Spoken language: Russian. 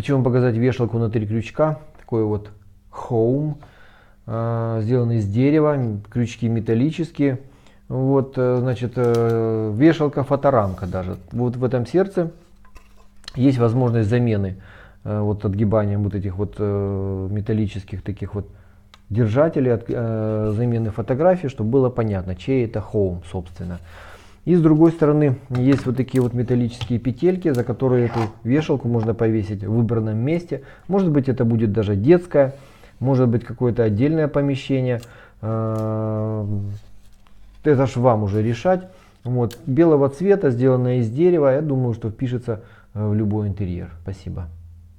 Хочу вам показать вешалку на три крючка, такой вот home, э, сделанный из дерева, крючки металлические. Вот, э, значит, э, вешалка фоторамка даже. Вот в этом сердце есть возможность замены вот отгибанием вот этих вот металлических таких вот держателей от замены фотографии, чтобы было понятно, чей это home, собственно. И с другой стороны есть вот такие вот металлические петельки, за которые эту вешалку можно повесить в выбранном месте. Может быть это будет даже детская, может быть какое-то отдельное помещение. Э, это ж вам уже решать. Вот. Белого цвета, сделанное из дерева, я думаю, что впишется э, в любой интерьер. Спасибо.